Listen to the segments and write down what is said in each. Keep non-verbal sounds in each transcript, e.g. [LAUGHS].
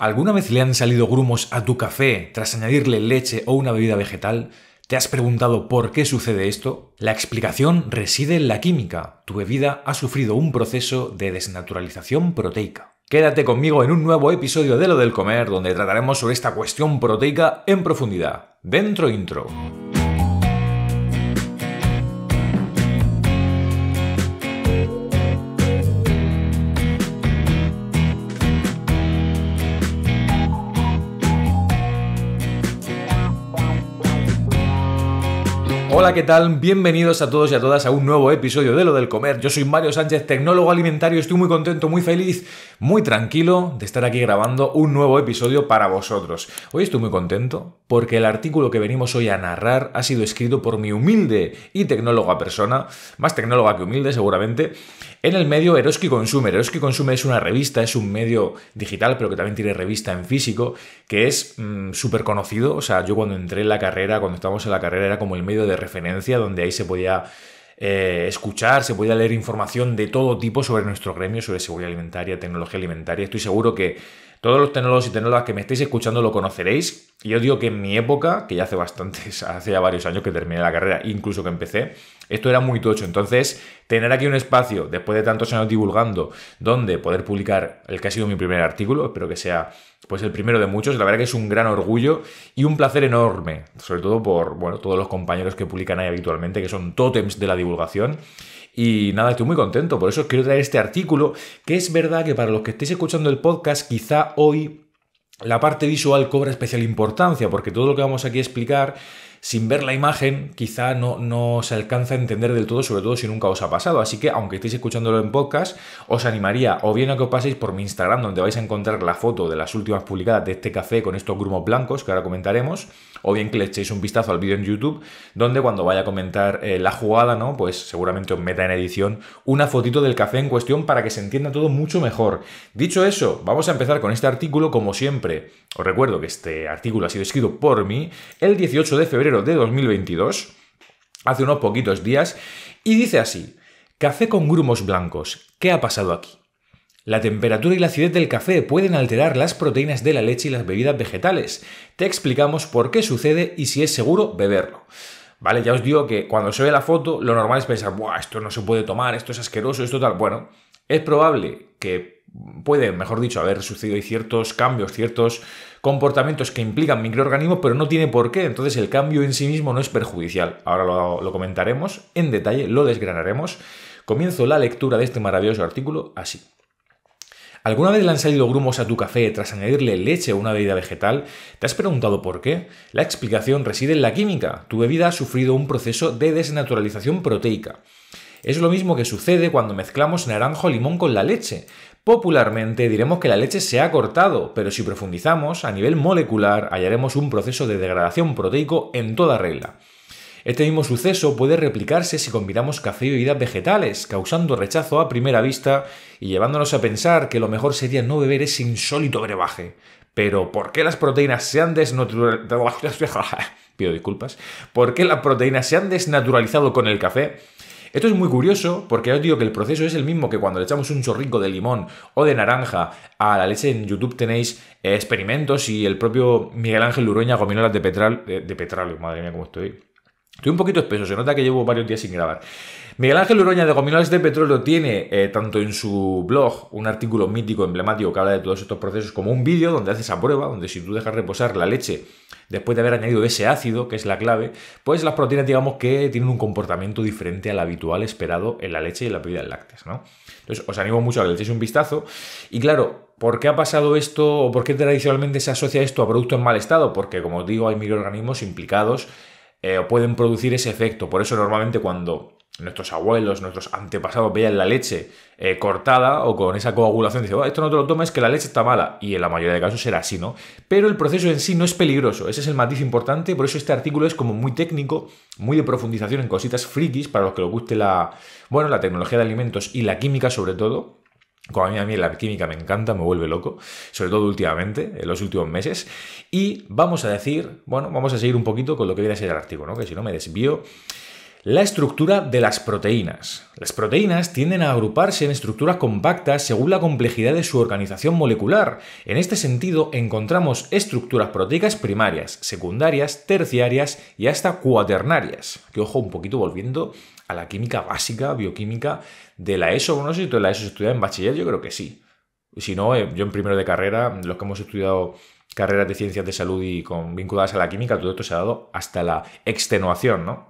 ¿Alguna vez le han salido grumos a tu café tras añadirle leche o una bebida vegetal? ¿Te has preguntado por qué sucede esto? La explicación reside en la química. Tu bebida ha sufrido un proceso de desnaturalización proteica. Quédate conmigo en un nuevo episodio de Lo del Comer, donde trataremos sobre esta cuestión proteica en profundidad. Dentro intro. Hola, ¿qué tal? Bienvenidos a todos y a todas a un nuevo episodio de Lo del Comer. Yo soy Mario Sánchez, tecnólogo alimentario. Estoy muy contento, muy feliz, muy tranquilo de estar aquí grabando un nuevo episodio para vosotros. Hoy estoy muy contento porque el artículo que venimos hoy a narrar ha sido escrito por mi humilde y tecnóloga persona, más tecnóloga que humilde seguramente, en el medio Eroski Consumer. Eroski consume es una revista, es un medio digital, pero que también tiene revista en físico, que es mm, súper conocido. O sea, yo cuando entré en la carrera, cuando estábamos en la carrera, era como el medio de referencia donde ahí se podía eh, escuchar, se podía leer información de todo tipo sobre nuestro gremio, sobre seguridad alimentaria, tecnología alimentaria. Estoy seguro que todos los tecnólogos y tecnólogas que me estéis escuchando lo conoceréis. Y yo digo que en mi época, que ya hace bastantes, [LAUGHS] hace ya varios años que terminé la carrera, incluso que empecé, esto era muy tocho. Entonces, tener aquí un espacio, después de tantos años divulgando, donde poder publicar el que ha sido mi primer artículo, espero que sea pues el primero de muchos. La verdad que es un gran orgullo y un placer enorme, sobre todo por bueno, todos los compañeros que publican ahí habitualmente, que son tótems de la divulgación. Y nada, estoy muy contento, por eso quiero traer este artículo, que es verdad que para los que estéis escuchando el podcast, quizá hoy la parte visual cobra especial importancia, porque todo lo que vamos aquí a explicar sin ver la imagen quizá no, no se alcanza a entender del todo, sobre todo si nunca os ha pasado. Así que aunque estéis escuchándolo en podcast, os animaría o bien a que os paséis por mi Instagram, donde vais a encontrar la foto de las últimas publicadas de este café con estos grumos blancos que ahora comentaremos, o bien que le echéis un vistazo al vídeo en YouTube, donde cuando vaya a comentar eh, la jugada, ¿no? Pues seguramente os meta en edición una fotito del café en cuestión para que se entienda todo mucho mejor. Dicho eso, vamos a empezar con este artículo, como siempre. Os recuerdo que este artículo ha sido escrito por mí el 18 de febrero de 2022, hace unos poquitos días, y dice así, café con grumos blancos, ¿qué ha pasado aquí? La temperatura y la acidez del café pueden alterar las proteínas de la leche y las bebidas vegetales. Te explicamos por qué sucede y si es seguro beberlo. ¿Vale? Ya os digo que cuando se ve la foto, lo normal es pensar, Buah, esto no se puede tomar, esto es asqueroso, esto tal. Bueno, es probable que puede, mejor dicho, haber sucedido ciertos cambios, ciertos comportamientos que implican microorganismos, pero no tiene por qué. Entonces el cambio en sí mismo no es perjudicial. Ahora lo comentaremos en detalle, lo desgranaremos. Comienzo la lectura de este maravilloso artículo así. ¿Alguna vez le han salido grumos a tu café tras añadirle leche o una bebida vegetal? ¿Te has preguntado por qué? La explicación reside en la química. Tu bebida ha sufrido un proceso de desnaturalización proteica. Es lo mismo que sucede cuando mezclamos naranjo o limón con la leche. Popularmente diremos que la leche se ha cortado, pero si profundizamos, a nivel molecular hallaremos un proceso de degradación proteico en toda regla. Este mismo suceso puede replicarse si combinamos café y bebidas vegetales, causando rechazo a primera vista y llevándonos a pensar que lo mejor sería no beber ese insólito brebaje. Pero, ¿por qué las proteínas se han desnaturalizado? [LAUGHS] Pido disculpas. ¿Por qué las proteínas se han desnaturalizado con el café? Esto es muy curioso porque os digo que el proceso es el mismo que cuando le echamos un chorrico de limón o de naranja a la leche. En YouTube tenéis experimentos y el propio Miguel Ángel Lurueña gominolas de petral, de, petralio. madre mía, cómo estoy Estoy un poquito espeso, se nota que llevo varios días sin grabar. Miguel Ángel Uroña de Cominales de Petróleo tiene eh, tanto en su blog un artículo mítico, emblemático, que habla de todos estos procesos, como un vídeo donde hace esa prueba, donde si tú dejas reposar la leche después de haber añadido ese ácido, que es la clave, pues las proteínas digamos que tienen un comportamiento diferente al habitual esperado en la leche y en bebida bebidas lácteas. ¿no? Entonces os animo mucho a que le echéis un vistazo. Y claro, ¿Por qué ha pasado esto o por qué tradicionalmente se asocia esto a productos en mal estado? Porque, como os digo, hay microorganismos implicados eh, pueden producir ese efecto. Por eso normalmente cuando nuestros abuelos, nuestros antepasados veían la leche eh, cortada o con esa coagulación, dicen, oh, esto no te lo tomes, que la leche está mala. Y en la mayoría de casos será así, ¿no? Pero el proceso en sí no es peligroso, ese es el matiz importante, por eso este artículo es como muy técnico, muy de profundización en cositas frikis, para los que les guste la, bueno, la tecnología de alimentos y la química sobre todo. Como a mí, a mí la química me encanta, me vuelve loco, sobre todo últimamente, en los últimos meses. Y vamos a decir, bueno, vamos a seguir un poquito con lo que viene a ser el artículo, ¿no? que si no me desvío. La estructura de las proteínas. Las proteínas tienden a agruparse en estructuras compactas según la complejidad de su organización molecular. En este sentido, encontramos estructuras proteicas primarias, secundarias, terciarias y hasta cuaternarias. Que ojo un poquito volviendo a la química básica, bioquímica de la ESO, no sé si tú la ESO se en bachiller, yo creo que sí. Si no, eh, yo en primero de carrera, los que hemos estudiado carreras de ciencias de salud y con, vinculadas a la química, todo esto se ha dado hasta la extenuación, ¿no?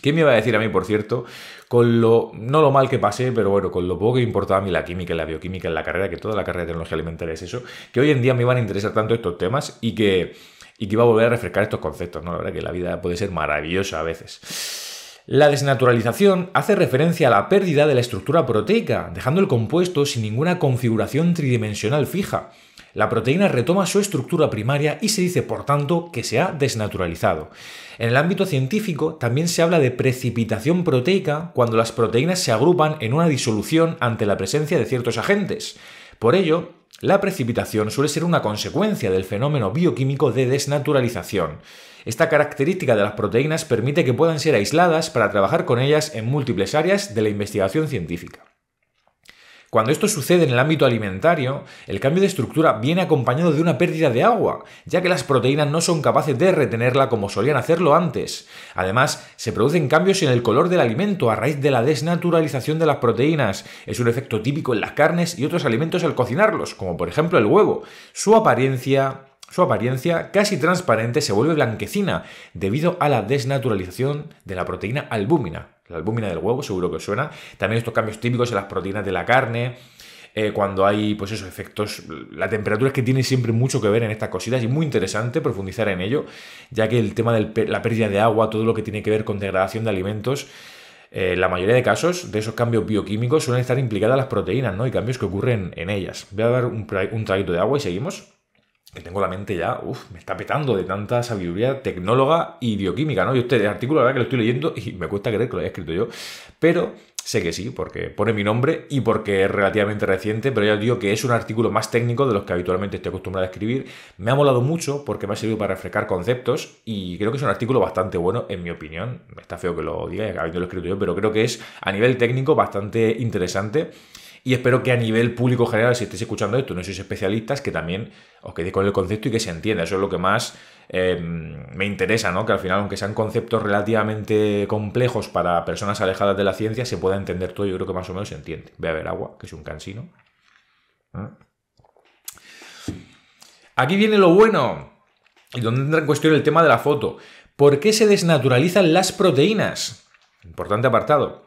¿Qué me iba a decir a mí, por cierto? Con lo, no lo mal que pasé, pero bueno, con lo poco que importaba a mí la química y la bioquímica en la carrera, que toda la carrera de tecnología alimentaria es eso, que hoy en día me iban a interesar tanto estos temas y que, y que iba a volver a refrescar estos conceptos, ¿no? La verdad que la vida puede ser maravillosa a veces. La desnaturalización hace referencia a la pérdida de la estructura proteica, dejando el compuesto sin ninguna configuración tridimensional fija. La proteína retoma su estructura primaria y se dice, por tanto, que se ha desnaturalizado. En el ámbito científico también se habla de precipitación proteica cuando las proteínas se agrupan en una disolución ante la presencia de ciertos agentes. Por ello, la precipitación suele ser una consecuencia del fenómeno bioquímico de desnaturalización. Esta característica de las proteínas permite que puedan ser aisladas para trabajar con ellas en múltiples áreas de la investigación científica. Cuando esto sucede en el ámbito alimentario, el cambio de estructura viene acompañado de una pérdida de agua, ya que las proteínas no son capaces de retenerla como solían hacerlo antes. Además, se producen cambios en el color del alimento a raíz de la desnaturalización de las proteínas. Es un efecto típico en las carnes y otros alimentos al cocinarlos, como por ejemplo el huevo. Su apariencia, su apariencia casi transparente se vuelve blanquecina debido a la desnaturalización de la proteína albúmina. La albúmina del huevo, seguro que suena. También estos cambios típicos en las proteínas de la carne. Eh, cuando hay, pues esos efectos, la temperatura es que tiene siempre mucho que ver en estas cositas y muy interesante profundizar en ello, ya que el tema de la pérdida de agua, todo lo que tiene que ver con degradación de alimentos, eh, la mayoría de casos de esos cambios bioquímicos suelen estar implicadas las proteínas, ¿no? Y cambios que ocurren en ellas. Voy a dar un, un traguito de agua y seguimos que tengo la mente ya, uff, me está petando de tanta sabiduría tecnóloga y bioquímica, ¿no? Y este artículo, la verdad que lo estoy leyendo y me cuesta creer que lo haya escrito yo, pero sé que sí, porque pone mi nombre y porque es relativamente reciente, pero ya os digo que es un artículo más técnico de los que habitualmente estoy acostumbrado a escribir. Me ha molado mucho porque me ha servido para refrescar conceptos y creo que es un artículo bastante bueno, en mi opinión. Está feo que lo diga, lo escrito yo, pero creo que es a nivel técnico bastante interesante y espero que a nivel público general, si estéis escuchando esto, no sois especialistas, que también os quedéis con el concepto y que se entienda. Eso es lo que más eh, me interesa, ¿no? Que al final, aunque sean conceptos relativamente complejos para personas alejadas de la ciencia, se pueda entender todo. Yo creo que más o menos se entiende. Ve a ver agua, que es un cansino. ¿Eh? Aquí viene lo bueno, y donde entra en cuestión el tema de la foto. ¿Por qué se desnaturalizan las proteínas? Importante apartado.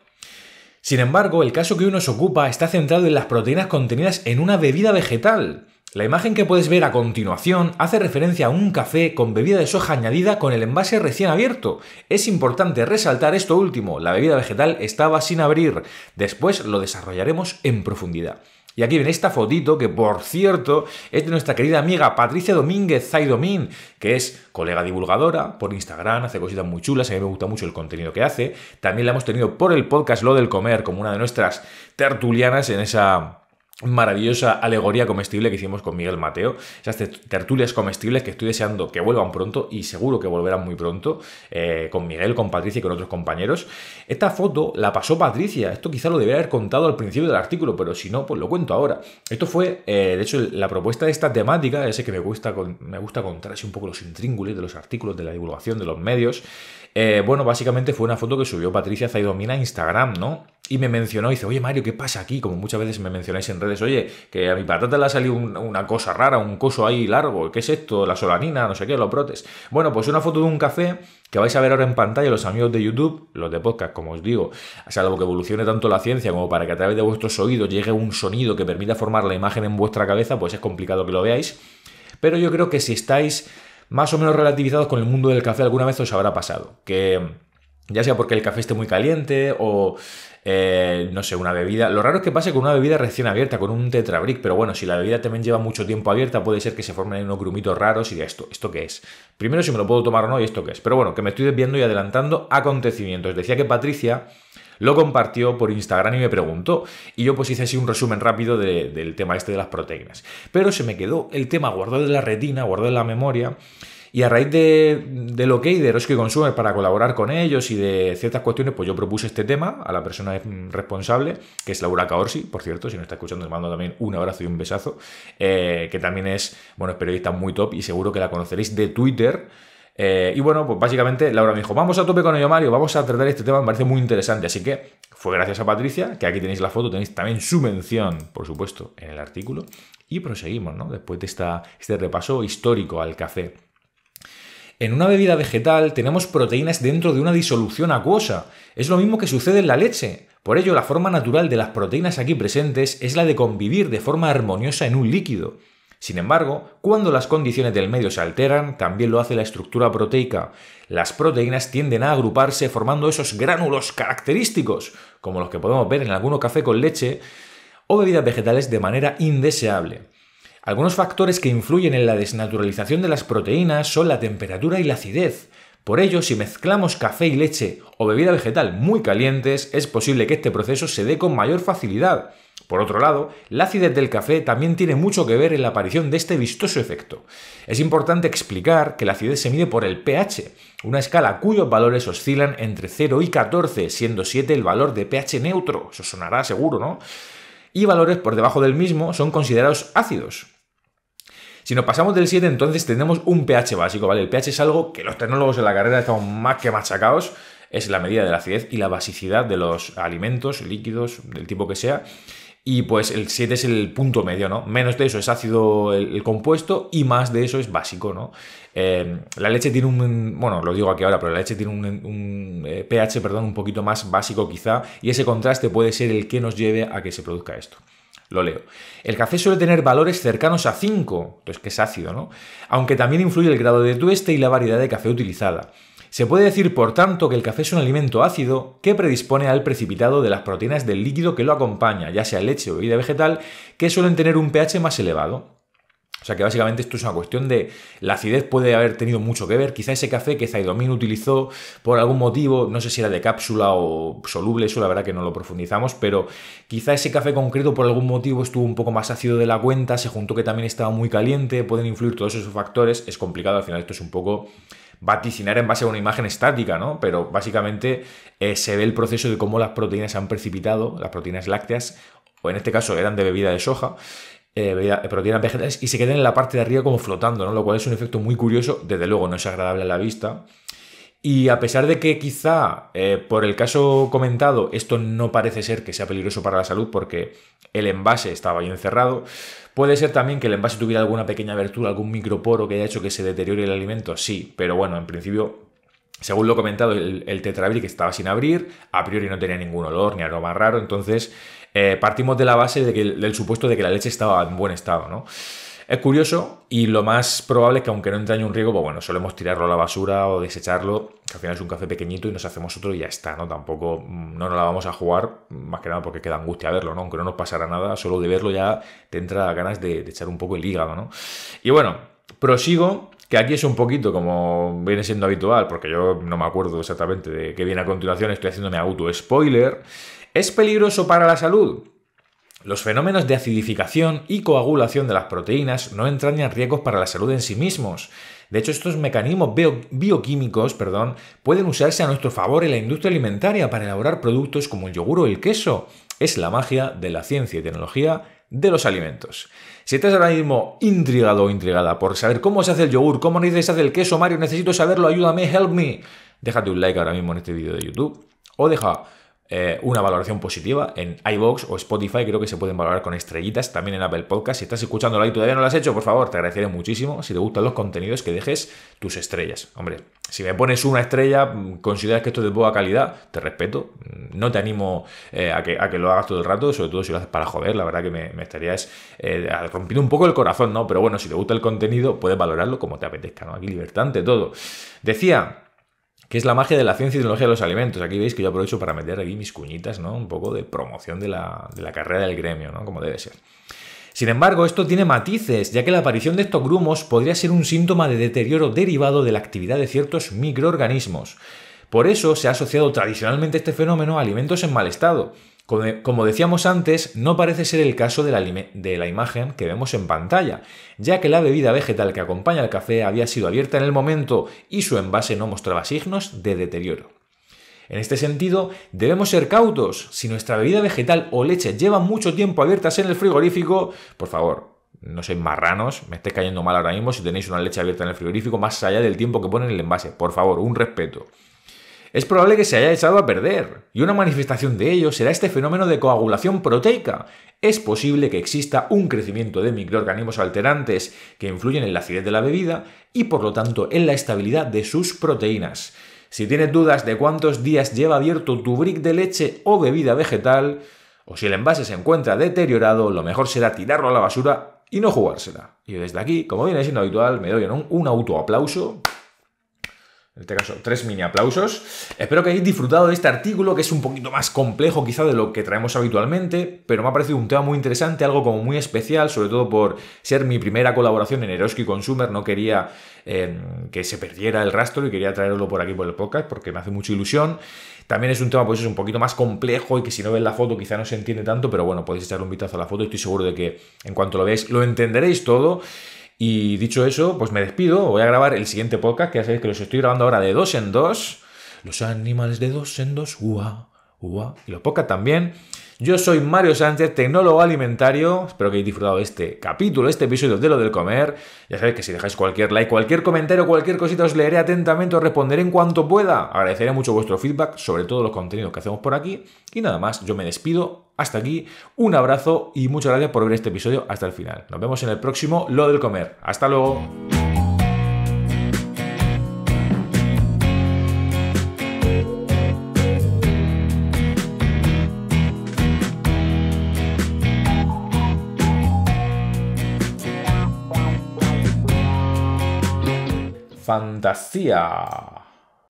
Sin embargo, el caso que hoy nos ocupa está centrado en las proteínas contenidas en una bebida vegetal. La imagen que puedes ver a continuación hace referencia a un café con bebida de soja añadida con el envase recién abierto. Es importante resaltar esto último, la bebida vegetal estaba sin abrir. Después lo desarrollaremos en profundidad. Y aquí ven esta fotito que, por cierto, es de nuestra querida amiga Patricia Domínguez Zaidomín, que es colega divulgadora por Instagram, hace cositas muy chulas, a mí me gusta mucho el contenido que hace. También la hemos tenido por el podcast Lo del Comer, como una de nuestras tertulianas en esa maravillosa alegoría comestible que hicimos con Miguel Mateo, esas tertulias comestibles que estoy deseando que vuelvan pronto y seguro que volverán muy pronto eh, con Miguel, con Patricia y con otros compañeros. Esta foto la pasó Patricia, esto quizá lo debería haber contado al principio del artículo, pero si no, pues lo cuento ahora. Esto fue, eh, de hecho, la propuesta de esta temática, ese que me gusta, me gusta contar un poco los intríngulis de los artículos, de la divulgación, de los medios, eh, bueno, básicamente fue una foto que subió Patricia Zaidomina a Instagram, ¿no? Y me mencionó, y dice, oye Mario, ¿qué pasa aquí? Como muchas veces me mencionáis en redes, oye, que a mi patata le ha salido una cosa rara, un coso ahí largo, ¿qué es esto? La solanina, no sé qué, los brotes. Bueno, pues una foto de un café que vais a ver ahora en pantalla los amigos de YouTube, los de podcast, como os digo, salvo que evolucione tanto la ciencia como para que a través de vuestros oídos llegue un sonido que permita formar la imagen en vuestra cabeza, pues es complicado que lo veáis. Pero yo creo que si estáis más o menos relativizados con el mundo del café, alguna vez os habrá pasado. Que ya sea porque el café esté muy caliente o, eh, no sé, una bebida. Lo raro es que pase con una bebida recién abierta, con un tetrabric, pero bueno, si la bebida también lleva mucho tiempo abierta, puede ser que se formen unos grumitos raros y de esto, ¿esto qué es? Primero si me lo puedo tomar o no y esto qué es. Pero bueno, que me estoy desviando y adelantando acontecimientos. Decía que Patricia lo compartió por Instagram y me preguntó. Y yo pues hice así un resumen rápido del tema este de las proteínas. Pero se me quedó el tema guardado de la retina, guardado en la memoria. Y a raíz de, lo que hay de Rescue Consumer para colaborar con ellos y de ciertas cuestiones, pues yo propuse este tema a la persona responsable, que es Laura Caorsi, por cierto, si no está escuchando, les mando también un abrazo y un besazo, eh, que también es, bueno, es periodista muy top y seguro que la conoceréis de Twitter. Eh, y bueno, pues básicamente Laura me dijo, vamos a tope con ello, Mario, vamos a tratar este tema, me parece muy interesante. Así que fue gracias a Patricia, que aquí tenéis la foto, tenéis también su mención, por supuesto, en el artículo. Y proseguimos, ¿no? Después de este repaso histórico al café. En una bebida vegetal tenemos proteínas dentro de una disolución acuosa. Es lo mismo que sucede en la leche. Por ello, la forma natural de las proteínas aquí presentes es la de convivir de forma armoniosa en un líquido. Sin embargo, cuando las condiciones del medio se alteran, también lo hace la estructura proteica. Las proteínas tienden a agruparse formando esos gránulos característicos, como los que podemos ver en alguno café con leche o bebidas vegetales de manera indeseable. Algunos factores que influyen en la desnaturalización de las proteínas son la temperatura y la acidez. Por ello, si mezclamos café y leche o bebida vegetal muy calientes, es posible que este proceso se dé con mayor facilidad. Por otro lado, la acidez del café también tiene mucho que ver en la aparición de este vistoso efecto. Es importante explicar que la acidez se mide por el pH, una escala cuyos valores oscilan entre 0 y 14, siendo 7 el valor de pH neutro, eso sonará seguro, ¿no? Y valores por debajo del mismo son considerados ácidos. Si nos pasamos del 7, entonces tenemos un pH básico, ¿vale? El pH es algo que los tecnólogos en la carrera estamos más que machacados, es la medida de la acidez y la basicidad de los alimentos, líquidos, del tipo que sea. Y pues el 7 es el punto medio, ¿no? Menos de eso es ácido el, compuesto y más de eso es básico, ¿no? Em, la leche tiene un, bueno, lo digo aquí ahora, pero la leche tiene un, eh, pH, perdón, un poquito más básico quizá, y ese contraste puede ser el que nos lleve a que se produzca esto. Lo leo. El café suele tener valores cercanos a 5, entonces que es ácido, ¿no? Aunque también influye el grado de tueste y la variedad de café utilizada. Se puede decir, por tanto, que el café es un alimento ácido que predispone al precipitado de las proteínas del líquido que lo acompaña, ya sea leche o bebida vegetal, que suelen tener un pH más elevado. O sea que básicamente esto es una cuestión de la acidez puede haber tenido mucho que ver. Quizá ese café que Zaidomin utilizó por algún motivo, no sé si era de cápsula o soluble, eso la verdad que no lo profundizamos, pero quizá ese café concreto por algún motivo estuvo un poco más ácido de la cuenta, se juntó que también estaba muy caliente, pueden influir todos esos factores, es complicado, al final esto es un poco vaticinar en base a una imagen estática, ¿no? Pero básicamente eh, se ve el proceso de cómo las proteínas han precipitado, las proteínas lácteas, o en este caso eran de bebida de soja, eh, eh, proteínas vegetales, y se quedan en la parte de arriba como flotando, ¿no? Lo cual es un efecto muy curioso, desde luego no es agradable a la vista, y a pesar de que quizá eh, por el caso comentado esto no parece ser que sea peligroso para la salud porque el envase estaba bien cerrado, puede ser también que el envase tuviera alguna pequeña abertura, algún microporo que haya hecho que se deteriore el alimento, sí, pero bueno, en principio según lo comentado, el, el tetrabric estaba sin abrir, a priori no tenía ningún olor ni aroma raro, entonces eh, partimos de la base de que, del supuesto de que la leche estaba en buen estado, ¿no? Es curioso y lo más probable es que aunque no entrañe un riego, pues bueno, solemos tirarlo a la basura o desecharlo, que al final es un café pequeñito y nos hacemos otro y ya está, ¿no? Tampoco mm, no nos la vamos a jugar, mm, más que nada porque queda angustia verlo, ¿no? Aunque no nos pasará nada, solo de verlo ya te entra ganas de, de echar un poco el hígado, ¿no? Y bueno, prosigo que aquí es un poquito como viene siendo habitual, porque yo no me acuerdo exactamente de qué viene a continuación, estoy haciéndome auto spoiler. ¿Es peligroso para la salud? Los fenómenos de acidificación y coagulación de las proteínas no entrañan riesgos para la salud en sí mismos. De hecho, estos mecanismos bioquímicos perdón, pueden usarse a nuestro favor en la industria alimentaria para elaborar productos como el yogur o el queso. Es la magia de la ciencia y tecnología de los alimentos. Si estás ahora mismo intrigado o intrigada por saber cómo se hace el yogur, cómo se hace el queso, Mario, necesito saberlo, ayúdame, help me. Déjate un like ahora mismo en este vídeo de YouTube o deja eh, una valoración positiva. En iBox o Spotify creo que se pueden valorar con estrellitas, también en Apple Podcast. Si estás escuchándolo y todavía no lo has hecho, por favor, te agradeceré muchísimo. Si te gustan los contenidos, que dejes tus estrellas. Hombre, si me pones una estrella, consideras que esto es de poca calidad, te respeto. No te animo eh, a, que, lo hagas todo el rato, sobre todo si lo haces para joder. La verdad que me, estarías eh, rompiendo un poco el corazón, ¿no? Pero bueno, si te gusta el contenido, puedes valorarlo como te apetezca, ¿no? Aquí libertante todo. Decía que es la magia de la ciencia y tecnología de los alimentos. Aquí veis que yo aprovecho para meter aquí mis cuñitas, ¿no? Un poco de promoción de la, de la carrera del gremio, ¿no? Como debe ser. Sin embargo, esto tiene matices, ya que la aparición de estos grumos podría ser un síntoma de deterioro derivado de la actividad de ciertos microorganismos. Por eso se ha asociado tradicionalmente este fenómeno a alimentos en mal estado, como decíamos antes, no parece ser el caso de la, imagen que vemos en pantalla, ya que la bebida vegetal que acompaña al café había sido abierta en el momento y su envase no mostraba signos de deterioro. En este sentido, debemos ser cautos. Si nuestra bebida vegetal o leche lleva mucho tiempo abiertas en el frigorífico, por favor, no sois marranos, me esté cayendo mal ahora mismo si tenéis una leche abierta en el frigorífico más allá del tiempo que pone en el envase. Por favor, un respeto es probable que se haya echado a perder, y una manifestación de ello será este fenómeno de coagulación proteica. Es posible que exista un crecimiento de microorganismos alterantes que influyen en la acidez de la bebida y por lo tanto en la estabilidad de sus proteínas. Si tienes dudas de cuántos días lleva abierto tu brick de leche o bebida vegetal, o si el envase se encuentra deteriorado, lo mejor será tirarlo a la basura y no jugársela. Y desde aquí, como viene siendo habitual, me doy un, autoaplauso en este caso, tres mini aplausos. Espero que hayáis disfrutado de este artículo, que es un poquito más complejo quizá de lo que traemos habitualmente, pero me ha parecido un tema muy interesante, algo como muy especial, sobre todo por ser mi primera colaboración en Eroski Consumer. No quería eh, que se perdiera el rastro y quería traerlo por aquí por el podcast porque me hace mucha ilusión. También es un tema, pues es un poquito más complejo y que si no ves la foto quizá no se entiende tanto, pero bueno, podéis echarle un vistazo a la foto. Estoy seguro de que en cuanto lo veáis lo entenderéis todo. Y dicho eso, pues me despido. Voy a grabar el siguiente podcast, que ya sabéis que los estoy grabando ahora de dos en dos. Los animales de dos en dos, ¡Uah! ¡Uah! Y los podcasts también. Yo soy Mario Sánchez, tecnólogo alimentario. Espero que hayáis disfrutado este capítulo, este episodio de lo del comer. Ya sabéis que si dejáis cualquier like, cualquier comentario, cualquier cosita, os leeré atentamente, os responderé en cuanto pueda. Agradeceré mucho vuestro feedback sobre todo los contenidos que hacemos por aquí. Y nada más, yo me despido. Hasta aquí, un abrazo y muchas gracias por ver este episodio hasta el final. Nos vemos en el próximo Lo del Comer. Hasta luego. fantasía.